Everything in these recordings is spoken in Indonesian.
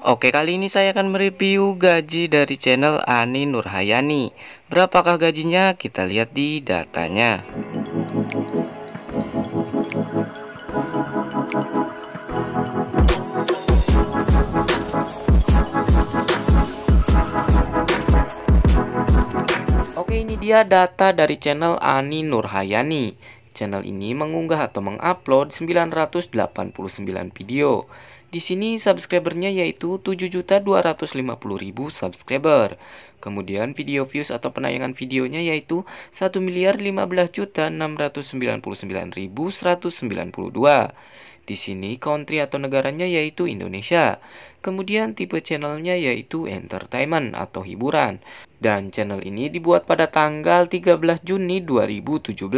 Oke kali ini saya akan mereview gaji dari channel Ani Nurhayani Berapakah gajinya kita lihat di datanya Oke ini dia data dari channel Ani Nurhayani Channel ini mengunggah atau mengupload 989 video di sini subscribernya yaitu 7.250.000 subscriber. Kemudian video views atau penayangan videonya yaitu 1 miliar juta dua Di sini country atau negaranya yaitu Indonesia. Kemudian tipe channelnya yaitu entertainment atau hiburan. Dan channel ini dibuat pada tanggal 13 Juni 2017.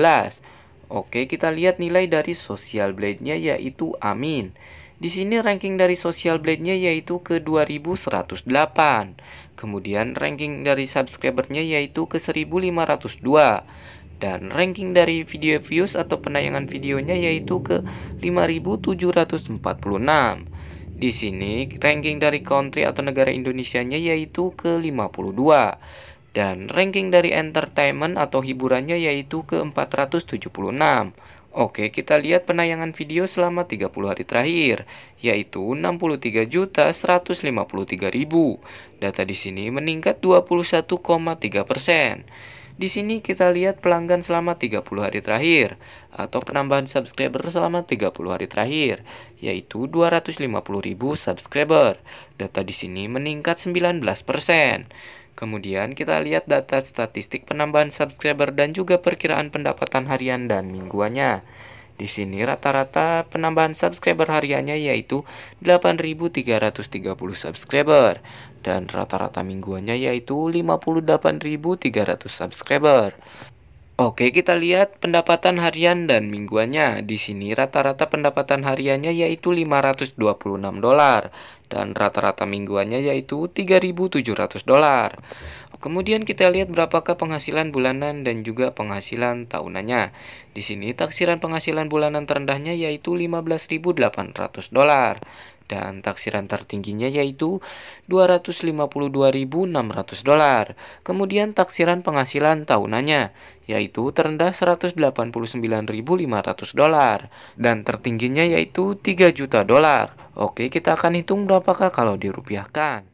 Oke, kita lihat nilai dari social blade-nya yaitu amin. Di sini ranking dari Social Blade-nya yaitu ke 2108. Kemudian ranking dari nya yaitu ke 1502 dan ranking dari video views atau penayangan videonya yaitu ke 5746. Di sini ranking dari country atau negara Indonesianya yaitu ke 52 dan ranking dari entertainment atau hiburannya yaitu ke 476. Oke, kita lihat penayangan video selama 30 hari terakhir, yaitu 63.153.000. Data di sini meningkat 21,3 persen. Di sini kita lihat pelanggan selama 30 hari terakhir atau penambahan subscriber selama 30 hari terakhir yaitu 250.000 subscriber. Data di sini meningkat 19%. Kemudian kita lihat data statistik penambahan subscriber dan juga perkiraan pendapatan harian dan mingguannya. Di sini rata-rata penambahan subscriber hariannya yaitu 8.330 subscriber dan rata-rata mingguannya yaitu 58.300 subscriber. Oke, kita lihat pendapatan harian dan mingguannya. Di sini rata-rata pendapatan hariannya yaitu 526 dolar dan rata-rata mingguannya yaitu 3.700 dolar. Kemudian kita lihat berapakah penghasilan bulanan dan juga penghasilan tahunannya. Di sini taksiran penghasilan bulanan terendahnya yaitu 15.800 dolar dan taksiran tertingginya yaitu 252.600 dolar. Kemudian taksiran penghasilan tahunannya yaitu terendah 189.500 dolar dan tertingginya yaitu 3 juta dolar. Oke, kita akan hitung berapakah kalau dirupiahkan.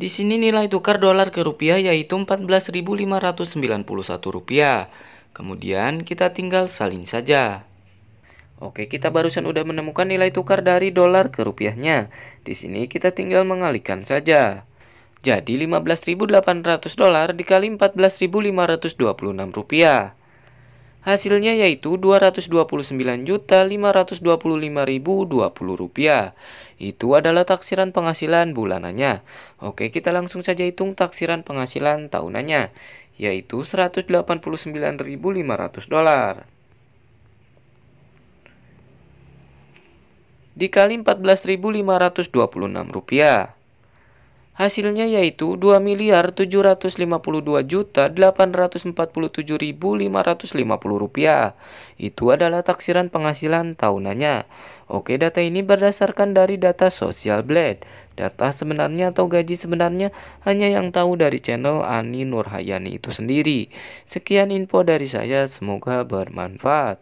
Di sini nilai tukar dolar ke rupiah yaitu 14.591 rupiah. Kemudian kita tinggal salin saja. Oke, kita barusan udah menemukan nilai tukar dari dolar ke rupiahnya. Di sini kita tinggal mengalihkan saja. Jadi 15.800 dolar dikali 14.526 rupiah. Hasilnya yaitu rp rupiah Itu adalah taksiran penghasilan bulanannya. Oke, kita langsung saja hitung taksiran penghasilan tahunannya, yaitu 189.500 dolar. Dikali 14.526 rupiah Hasilnya yaitu 2 miliar 752 juta 847.550 rupiah. Itu adalah taksiran penghasilan tahunannya. Oke, data ini berdasarkan dari data Social Blade. Data sebenarnya atau gaji sebenarnya hanya yang tahu dari channel Ani Nurhayani itu sendiri. Sekian info dari saya, semoga bermanfaat.